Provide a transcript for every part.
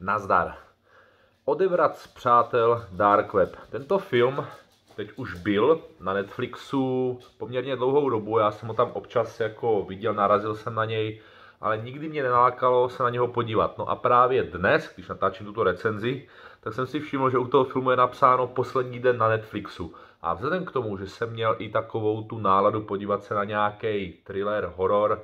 Nazdar. Odebrat z přátel Dark Web. Tento film teď už byl na Netflixu poměrně dlouhou dobu, já jsem ho tam občas jako viděl, narazil jsem na něj, ale nikdy mě nenalákalo se na něho podívat. No a právě dnes, když natáčím tuto recenzi, tak jsem si všiml, že u toho filmu je napsáno poslední den na Netflixu. A vzhledem k tomu, že jsem měl i takovou tu náladu podívat se na nějaký thriller, horor,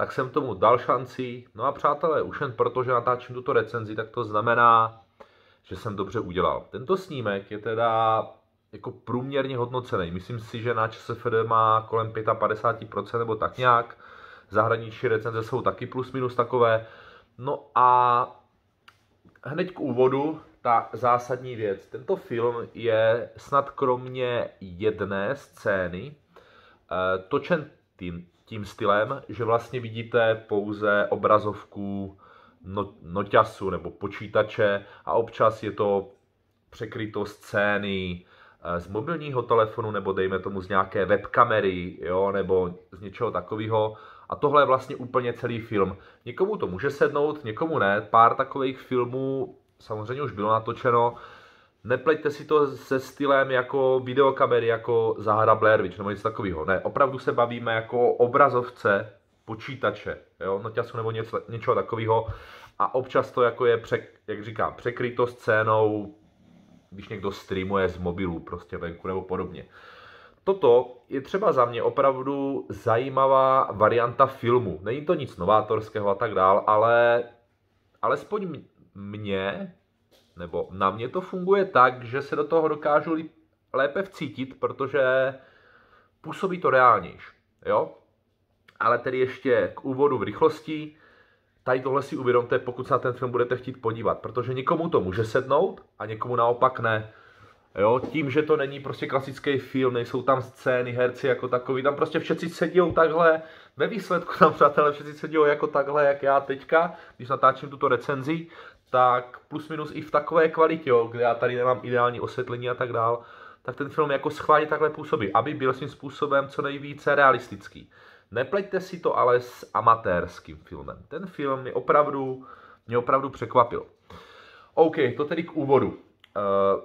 tak jsem tomu dal šanci. No a přátelé, už jen proto, že natáčím tuto recenzi, tak to znamená, že jsem dobře udělal. Tento snímek je teda jako průměrně hodnocený. Myslím si, že na ČSFD má kolem 55% nebo tak nějak. Zahraniční recenze jsou taky plus minus takové. No a hned k úvodu ta zásadní věc. Tento film je snad kromě jedné scény eh, točen tím stylem, že vlastně vidíte pouze obrazovku no, noťasu nebo počítače a občas je to překryto scény eh, z mobilního telefonu nebo dejme tomu z nějaké webkamery jo, nebo z něčeho takového. A tohle je vlastně úplně celý film. Někomu to může sednout, někomu ne. Pár takových filmů samozřejmě už bylo natočeno, nepleťte si to se stylem jako videokamery, jako Zahara Blair Witch, nebo něco takového. Ne, opravdu se bavíme jako obrazovce počítače, jo, noťasu nebo něco, něčeho takového. A občas to jako je, přek, jak říkám, překryto scénou, když někdo streamuje z mobilu prostě venku nebo podobně. Toto je třeba za mě opravdu zajímavá varianta filmu. Není to nic novátorského a tak dál, ale alespoň mě nebo na mě to funguje tak, že se do toho dokážu lépe vcítit, protože působí to reálnějš, jo? Ale tedy ještě k úvodu v rychlosti, tady tohle si uvědomte, pokud se na ten film budete chtít podívat, protože někomu to může sednout a někomu naopak ne. Jo, tím, že to není prostě klasický film, nejsou tam scény, herci jako takový, tam prostě všetci sedí takhle, ve výsledku tam přátelé všetci sedí jako takhle, jak já teďka, když natáčím tuto recenzi, tak plus minus i v takové kvalitě, jo, kde já tady nemám ideální osvětlení a tak dál, tak ten film jako schválně takhle působí, aby byl svým způsobem co nejvíce realistický. Nepleťte si to ale s amatérským filmem. Ten film mě opravdu, mě opravdu překvapil. OK, to tedy k úvodu. Uh,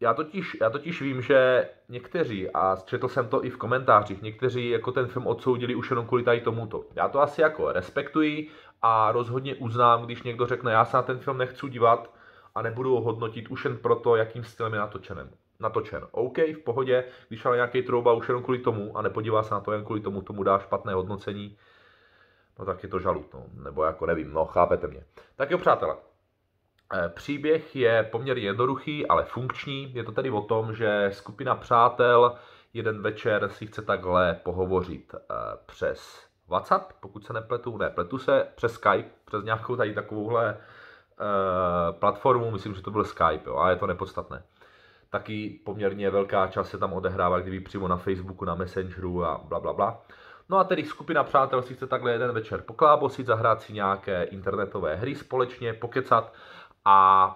já totiž, já totiž vím, že někteří, a četl jsem to i v komentářích, někteří jako ten film odsoudili už jenom kvůli tady tomuto. Já to asi jako respektuji, a rozhodně uznám, když někdo řekne, já se na ten film nechci dívat a nebudu ho hodnotit už jen proto, jakým stylem je natočen. natočen. OK, v pohodě, když ale nějaký trouba už jen kvůli tomu a nepodívá se na to jen kvůli tomu, tomu dá špatné hodnocení, no tak je to žalud, no. nebo jako nevím, no chápete mě. Tak jo přátelé, eh, Příběh je poměrně jednoduchý, ale funkční. Je to tedy o tom, že skupina přátel jeden večer si chce takhle pohovořit eh, přes WhatsApp, pokud se nepletu, ne, pletu se přes Skype, přes nějakou tady takovouhle e, platformu, myslím, že to byl Skype, jo, ale je to nepodstatné. Taky poměrně velká část se tam odehrává, kdyby přímo na Facebooku, na Messengeru a bla, bla, bla. No a tedy skupina přátel si chce takhle jeden večer poklábosit, zahrát si nějaké internetové hry společně, pokecat a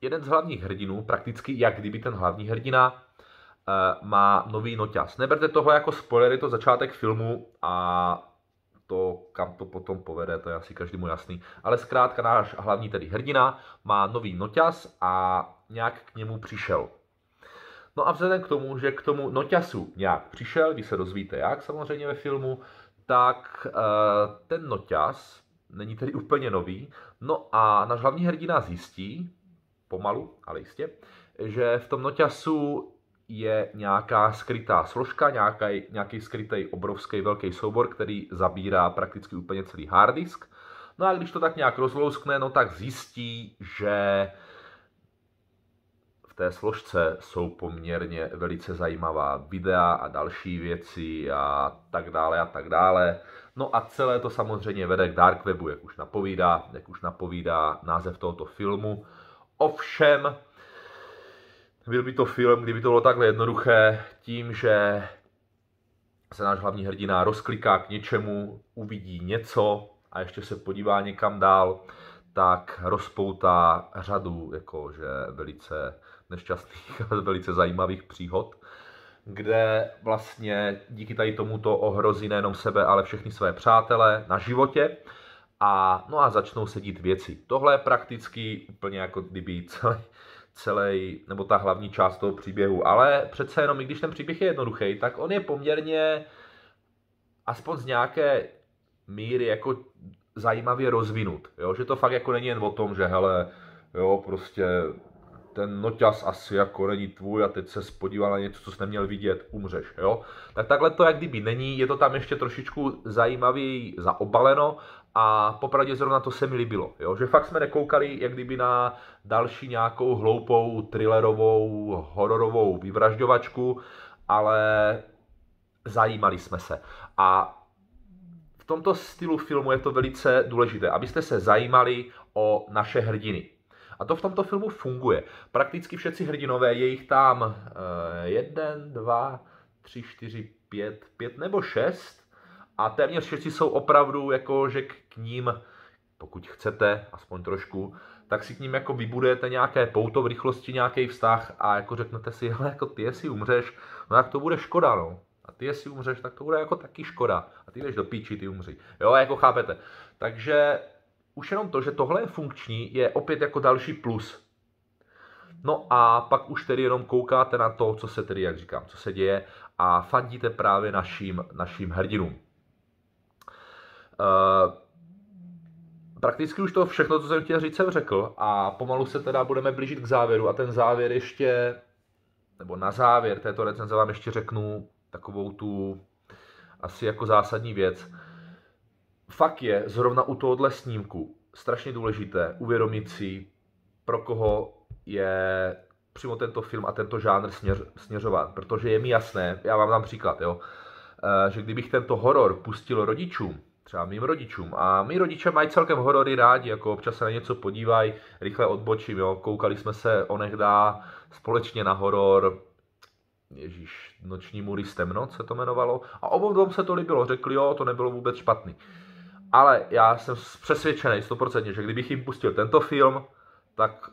jeden z hlavních hrdinů, prakticky jak kdyby ten hlavní hrdina, eh, má nový noťas. Neberte toho jako spoiler, je to začátek filmu a to, kam to potom povede, to je asi každému jasný. Ale zkrátka náš hlavní tedy hrdina má nový noťas a nějak k němu přišel. No a vzhledem k tomu, že k tomu noťasu nějak přišel, vy se dozvíte jak samozřejmě ve filmu, tak eh, ten noťas není tedy úplně nový. No a náš hlavní hrdina zjistí, pomalu, ale jistě, že v tom noťasu je nějaká skrytá složka, nějaký, nějaký skrytý obrovský velký soubor, který zabírá prakticky úplně celý hard disk. No a když to tak nějak rozlouskne, no tak zjistí, že v té složce jsou poměrně velice zajímavá videa a další věci a tak dále a tak dále. No a celé to samozřejmě vede k Dark Webu, jak už napovídá, jak už napovídá název tohoto filmu. Ovšem, byl by to film, kdyby to bylo takhle jednoduché, tím, že se náš hlavní hrdina rozkliká k něčemu, uvidí něco a ještě se podívá někam dál, tak rozpoutá řadu jakože velice nešťastných a velice zajímavých příhod, kde vlastně díky tady tomuto ohrozí nejenom sebe, ale všechny své přátele na životě a no a začnou sedít věci. Tohle je prakticky úplně jako kdyby celý, celý, nebo ta hlavní část toho příběhu. Ale přece jenom, i když ten příběh je jednoduchý, tak on je poměrně aspoň z nějaké míry jako zajímavě rozvinut. Jo? Že to fakt jako není jen o tom, že hele, jo, prostě ten noťas asi jako není tvůj a teď se spodíval na něco, co jsi neměl vidět, umřeš, jo. Tak takhle to jak kdyby není, je to tam ještě trošičku zajímavěji zaobaleno a popravdě zrovna to se mi líbilo, jo? že fakt jsme nekoukali jak kdyby na další nějakou hloupou, thrillerovou, hororovou vyvražďovačku, ale zajímali jsme se. A v tomto stylu filmu je to velice důležité, abyste se zajímali o naše hrdiny. A to v tomto filmu funguje. Prakticky všetci hrdinové, je jich tam eh, jeden, dva, tři, čtyři, pět, pět nebo šest, a téměř všichni jsou opravdu jako, že k ním, pokud chcete, aspoň trošku, tak si k ním jako vybudujete nějaké pouto v rychlosti, nějaký vztah a jako řeknete si, hele, jako ty jestli umřeš, no tak to bude škoda, no. A ty jestli umřeš, tak to bude jako taky škoda. A ty jdeš do píči, ty umři. Jo, jako chápete. Takže už jenom to, že tohle je funkční, je opět jako další plus. No a pak už tedy jenom koukáte na to, co se tedy, jak říkám, co se děje a fandíte právě našim, našim hrdinům. Eh, prakticky už to všechno, co jsem chtěl říct, jsem řekl a pomalu se teda budeme blížit k závěru a ten závěr ještě, nebo na závěr této recenze vám ještě řeknu takovou tu asi jako zásadní věc. Fakt je zrovna u tohohle snímku strašně důležité uvědomit si, pro koho je přímo tento film a tento žánr směř, směřován, protože je mi jasné, já vám dám příklad, jo, eh, že kdybych tento horor pustil rodičům, třeba mým rodičům. A mý rodiče mají celkem horory rádi, jako občas se na něco podívají, rychle odbočím, jo. Koukali jsme se onehdá společně na horor, Ježíš, noční můry z temnot se to jmenovalo. A obou dvou se to líbilo, řekli jo, to nebylo vůbec špatný. Ale já jsem přesvědčený stoprocentně, že kdybych jim pustil tento film, tak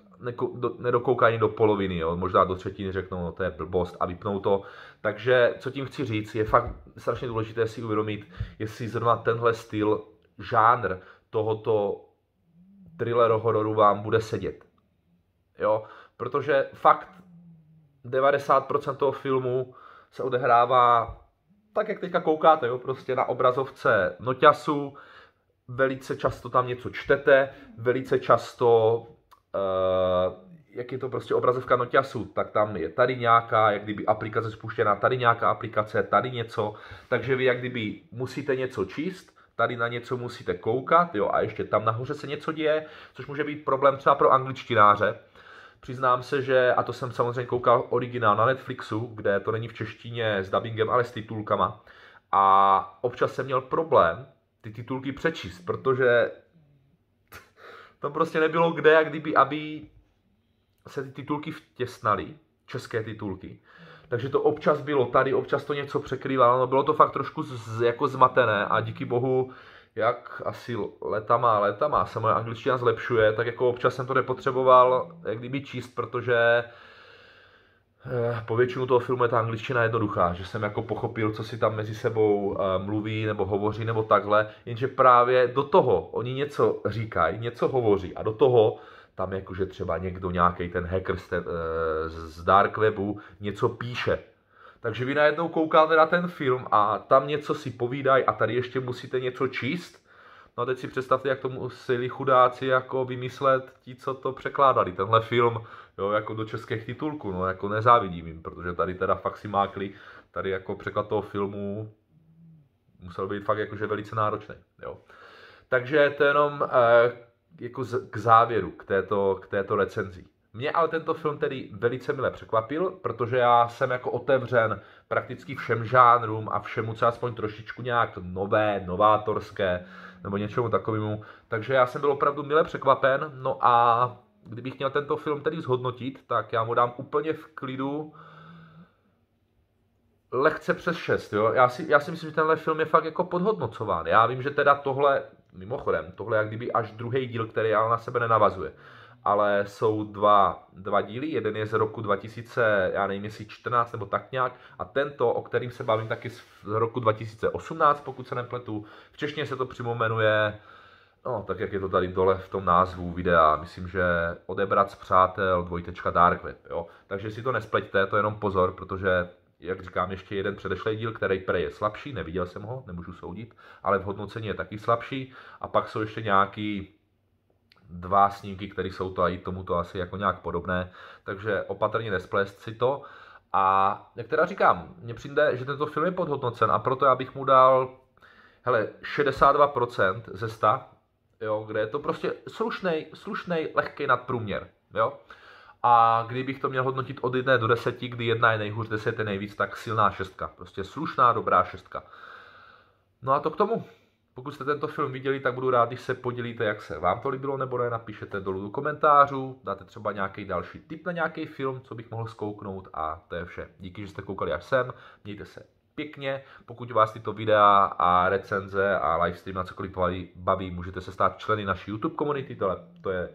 nedokoukají do poloviny, jo. možná do třetiny řeknou, no to je blbost a vypnou to. Takže co tím chci říct, je fakt strašně důležité si uvědomit, jestli zrovna tenhle styl, žánr tohoto thriller hororu vám bude sedět. Jo, protože fakt 90% toho filmu se odehrává tak, jak teďka koukáte, jo, prostě na obrazovce noťasu, velice často tam něco čtete, velice často Eh, jak je to prostě obrazovka noťasu, tak tam je tady nějaká, jak kdyby aplikace spuštěná, tady nějaká aplikace, tady něco, takže vy jak kdyby musíte něco číst, tady na něco musíte koukat, jo, a ještě tam nahoře se něco děje, což může být problém třeba pro angličtináře. Přiznám se, že, a to jsem samozřejmě koukal originál na Netflixu, kde to není v češtině s dubbingem, ale s titulkama, a občas jsem měl problém ty titulky přečíst, protože tam prostě nebylo kde, jak kdyby, aby se ty titulky vtěsnaly, české titulky. Takže to občas bylo tady, občas to něco překrývalo, no bylo to fakt trošku z, jako zmatené a díky bohu, jak asi leta má, leta má, se moje angličtina zlepšuje, tak jako občas jsem to nepotřeboval jak kdyby číst, protože Eh, po většinu toho filmu je ta angličtina jednoduchá, že jsem jako pochopil, co si tam mezi sebou eh, mluví nebo hovoří nebo takhle, jenže právě do toho oni něco říkají, něco hovoří a do toho tam jakože třeba někdo, nějaký ten hacker z, ten, eh, z dark webu něco píše. Takže vy najednou koukáte na ten film a tam něco si povídají a tady ještě musíte něco číst No a teď si představte, jak tomu museli chudáci jako vymyslet ti, co to překládali, tenhle film, jo, jako do českých titulků, no jako nezávidím jim, protože tady teda fakt si mákli, tady jako překlad toho filmu musel být fakt jakože velice náročný, jo. Takže to jenom e, jako z, k závěru, k této, k této recenzi. Mě ale tento film tedy velice mile překvapil, protože já jsem jako otevřen prakticky všem žánrům a všemu, co aspoň trošičku nějak nové, novátorské, nebo něčemu takovému. Takže já jsem byl opravdu mile překvapen, no a kdybych měl tento film tedy zhodnotit, tak já mu dám úplně v klidu lehce přes 6, jo. Já si, já si myslím, že tenhle film je fakt jako podhodnocován. Já vím, že teda tohle, mimochodem, tohle je jak kdyby až druhý díl, který ale na sebe nenavazuje ale jsou dva, dva díly, jeden je z roku 2000, já nevím jestli 14 nebo tak nějak, a tento, o kterým se bavím, taky z roku 2018, pokud se nepletu, v češtině se to přímo jmenuje, no tak jak je to tady dole v tom názvu videa, myslím, že odebrat z přátel dvojtečka Dark Web, jo. Takže si to nespleťte, to je jenom pozor, protože jak říkám, ještě jeden předešlý díl, který pre je slabší, neviděl jsem ho, nemůžu soudit, ale v hodnocení je taky slabší. A pak jsou ještě nějaký dva snímky, které jsou to i tomuto asi jako nějak podobné, takže opatrně nesplést si to. A jak teda říkám, mně přijde, že tento film je podhodnocen a proto já bych mu dal hele, 62% ze 100, jo, kde je to prostě slušnej, slušnej, lehký nadprůměr, jo. A kdybych to měl hodnotit od 1 do 10, kdy jedna je nejhůř, 10 je nejvíc, tak silná šestka. Prostě slušná, dobrá šestka. No a to k tomu. Pokud jste tento film viděli, tak budu rád, když se podělíte, jak se vám to líbilo nebo ne, napíšete dolů do komentářů, dáte třeba nějaký další tip na nějaký film, co bych mohl zkouknout a to je vše. Díky, že jste koukali až sem, mějte se pěkně. Pokud vás tyto videa a recenze a livestream na cokoliv baví, můžete se stát členy naší YouTube komunity, tohle, to, je,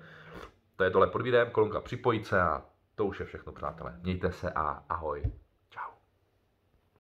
to je dole pod videem, kolonka připojit se a to už je všechno, přátelé. Mějte se a ahoj.